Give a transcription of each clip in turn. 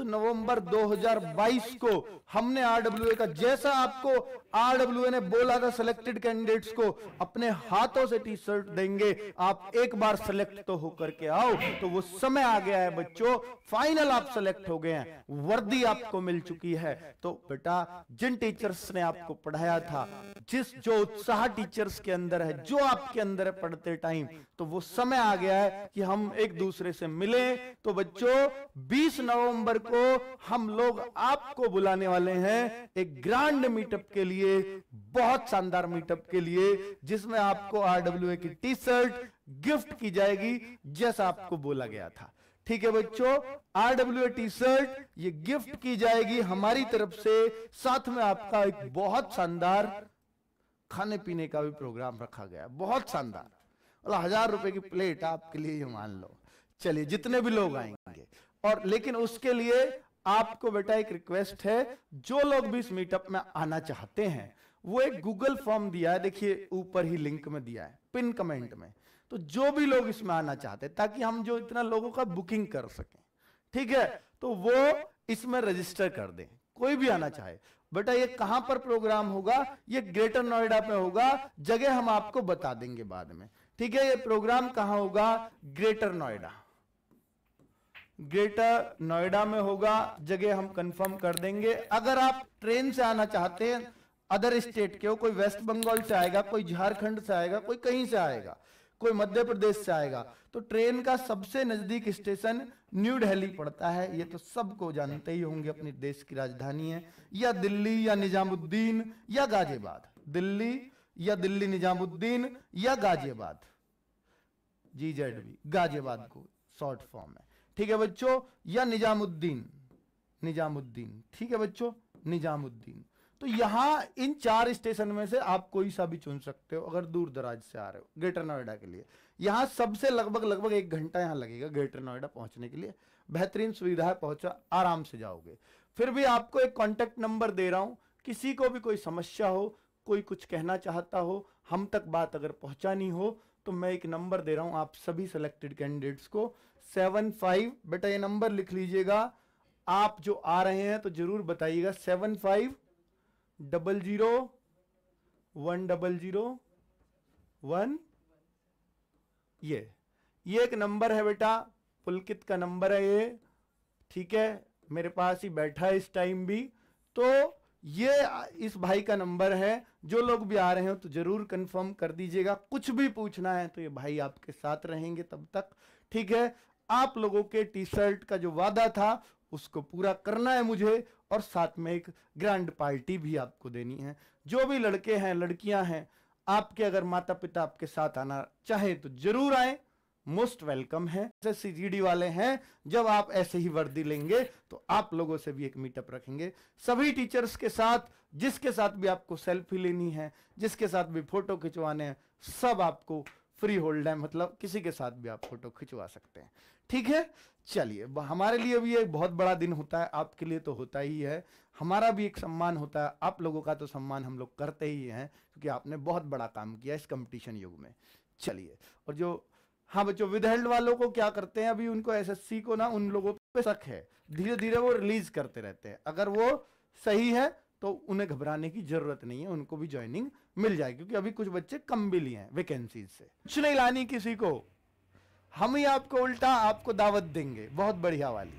19 नवंबर 2022 को हमने आरडब्ल्यू का जैसा आपको आरडब्ल्यू ने बोला था सिलेक्टेड कैंडिडेट्स को अपने हाथों से टी शर्ट देंगे आप एक बार सिलेक्ट तो होकर के आओ तो वो समय आ गया है बच्चों फाइनल आप सिलेक्ट हो गए हैं वर्दी आपको मिल चुकी है तो बेटा जिन टीचर्स ने आपको पढ़ाया था जिस जो उत्साह टीचर्स के अंदर है जो आपके अंदर है पढ़ते टाइम तो वो समय आ गया है कि हम एक दूसरे से मिले तो बच्चों 20 नवंबर को हम लोग आपको बुलाने वाले हैं एक ग्रांड मीटअप के लिए बहुत शानदार मीटअप के लिए जिसमें आपको आरडब्ल्यू की टी शर्ट गिफ्ट की जाएगी जैसा आपको बोला गया था ठीक है बच्चों आरडब्ल्यू टी शर्ट ये गिफ्ट की जाएगी हमारी तरफ से साथ में आपका एक बहुत शानदार खाने पीने का भी प्रोग्राम रखा गया बहुत शानदार हजार रुपए की प्लेट आपके लिए मान लो चलिए जितने भी लोग आएंगे और लेकिन उसके लिए आपको बेटा एक रिक्वेस्ट है जो लोग भी इस मीटअप में आना चाहते हैं वो एक गूगल फॉर्म दिया है देखिए ऊपर ही लिंक में दिया है पिन कमेंट में तो जो भी लोग इसमें आना चाहते हैं ताकि हम जो इतना लोगों का बुकिंग कर सकें ठीक है तो वो इसमें रजिस्टर कर दें कोई भी आना चाहे बेटा ये कहां पर प्रोग्राम होगा ये ग्रेटर नोएडा पे होगा जगह हम आपको बता देंगे बाद में ठीक है ये प्रोग्राम कहां होगा ग्रेटर नोएडा ग्रेटर नोएडा में होगा जगह हम कंफर्म कर देंगे अगर आप ट्रेन से आना चाहते हैं अदर स्टेट के हो कोई वेस्ट बंगाल से आएगा कोई झारखंड से आएगा कोई कहीं से आएगा कोई मध्य प्रदेश से आएगा तो ट्रेन का सबसे नजदीक स्टेशन न्यू दिल्ली पड़ता है ये तो सबको जानते ही होंगे अपने देश की राजधानी है या दिल्ली या निजामुद्दीन या गाजियाबाद दिल्ली या दिल्ली निजामुद्दीन या गाजियाबाद जी जेड भी गाजियाबाद को शॉर्ट फॉर्म है ठीक है बच्चों या निजामुद्दीन निजामुद्दीन ठीक है बच्चों निजामुद्दीन तो यहां इन चार स्टेशन में से आप कोई सा भी चुन सकते हो अगर दूर दराज से आ रहे हो ग्रेटर नोएडा के लिए यहां सबसे लगभग लगभग एक घंटा यहां लगेगा ग्रेटर नोएडा पहुंचने के लिए बेहतरीन सुविधा है पहुंचा आराम से जाओगे फिर भी आपको एक कॉन्टेक्ट नंबर दे रहा हूं किसी को भी कोई समस्या हो कोई कुछ कहना चाहता हो हम तक बात अगर पहुंचानी हो तो मैं एक नंबर दे रहा हूं आप सभी सिलेक्टेड कैंडिडेट्स को सेवन फाइव बेटा ये नंबर लिख लीजिएगा आप जो आ रहे हैं तो जरूर बताइएगा seven five double zero one double zero one ये ये एक नंबर है बेटा पुलकित का नंबर है ये ठीक है मेरे पास ही बैठा है इस टाइम भी तो ये इस भाई का नंबर है जो लोग भी आ रहे हो तो ज़रूर कंफर्म कर दीजिएगा कुछ भी पूछना है तो ये भाई आपके साथ रहेंगे तब तक ठीक है आप लोगों के टी शर्ट का जो वादा था उसको पूरा करना है मुझे और साथ में एक ग्रैंड पार्टी भी आपको देनी है जो भी लड़के हैं लड़कियां हैं आपके अगर माता पिता आपके साथ आना चाहे तो ज़रूर आए मोस्ट वेलकम है सीजीडी वाले हैं जब आप ऐसे ही वर्दी लेंगे तो आप लोगों से भी एक मीटअप रखेंगे सभी टीचर्स के साथ जिसके साथ भी आपको सेल्फी लेनी है जिसके साथ भी फोटो खिंचवाने हैं सब आपको फ्री होल्ड है मतलब किसी के साथ भी आप फोटो खिंचवा सकते हैं ठीक है चलिए हमारे लिए भी एक बहुत बड़ा दिन होता है आपके लिए तो होता ही है हमारा भी एक सम्मान होता है आप लोगों का तो सम्मान हम लोग करते ही हैं क्योंकि आपने बहुत बड़ा काम किया इस कंपटीशन युग में चलिए और जो हाँ बच्चों विदहेल्ड वालों को क्या करते हैं अभी उनको एसएससी को ना उन लोगों पे शक है धीरे धीरे वो रिलीज करते रहते हैं अगर वो सही है तो उन्हें घबराने की जरूरत नहीं है उनको भी ज्वाइनिंग मिल जाएगी क्योंकि अभी कुछ बच्चे कम भी लिए हैं वैकेंसीज से कुछ नहीं लानी किसी को हम ही आपको उल्टा आपको दावत देंगे बहुत बढ़िया वाली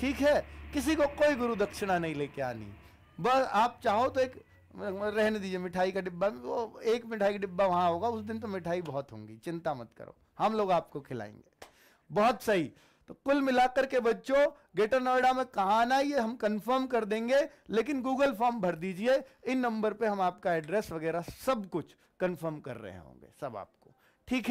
ठीक है किसी को कोई गुरु दक्षिणा नहीं लेके आनी बस आप चाहो तो एक रहने दीजिए मिठाई का डिब्बा वो एक मिठाई का डिब्बा वहां होगा उस दिन तो मिठाई बहुत होंगी चिंता मत करो हम लोग आपको खिलाएंगे बहुत सही तो कुल मिलाकर के बच्चों ग्रेटर नोएडा में कहा आना ये हम कंफर्म कर देंगे लेकिन गूगल फॉर्म भर दीजिए इन नंबर पे हम आपका एड्रेस वगैरह सब कुछ कंफर्म कर रहे होंगे सब आपको ठीक है